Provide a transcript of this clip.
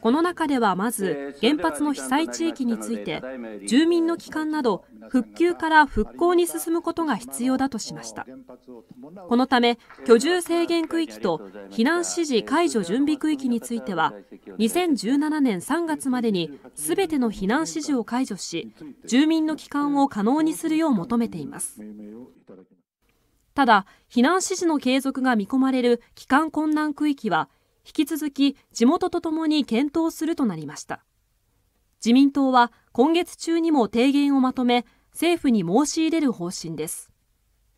この中ではまず原発の被災地域について住民の帰還など復旧から復興に進むことが必要だとしましたこのため居住制限区域と避難指示解除準備区域については2017年3月までに全ての避難指示を解除し住民の帰還を可能にするよう求めていますただ避難指示の継続が見込まれる帰還困難区域は引き続き地元とともに検討するとなりました自民党は今月中にも提言をまとめ政府に申し入れる方針です